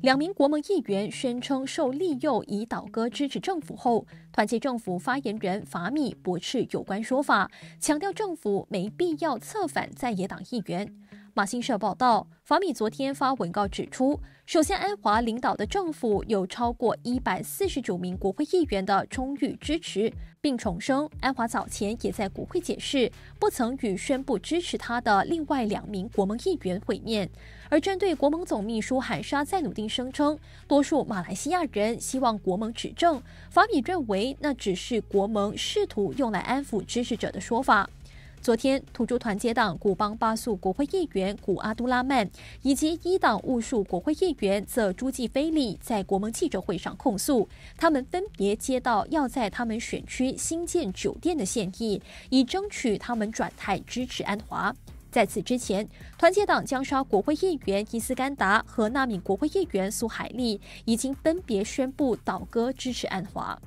两名国盟议员宣称受利诱以倒戈支持政府后，团结政府发言人法米驳斥有关说法，强调政府没必要策反在野党议员。马新社报道，法米昨天发文告指出，首先，安华领导的政府有超过一百四十九名国会议员的充裕支持，并重申安华早前也在国会解释，不曾与宣布支持他的另外两名国盟议员会面。而针对国盟总秘书罕沙再努丁声称，多数马来西亚人希望国盟执政，法米认为那只是国盟试图用来安抚支持者的说法。昨天，土著团结党古邦巴素国会议员古阿都拉曼以及一党务术国会议员则朱记菲利在国盟记者会上控诉，他们分别接到要在他们选区新建酒店的建议，以争取他们转态支持安华。在此之前，团结党将沙国会议员伊斯甘达和纳米国会议员苏海利已经分别宣布倒戈支持安华。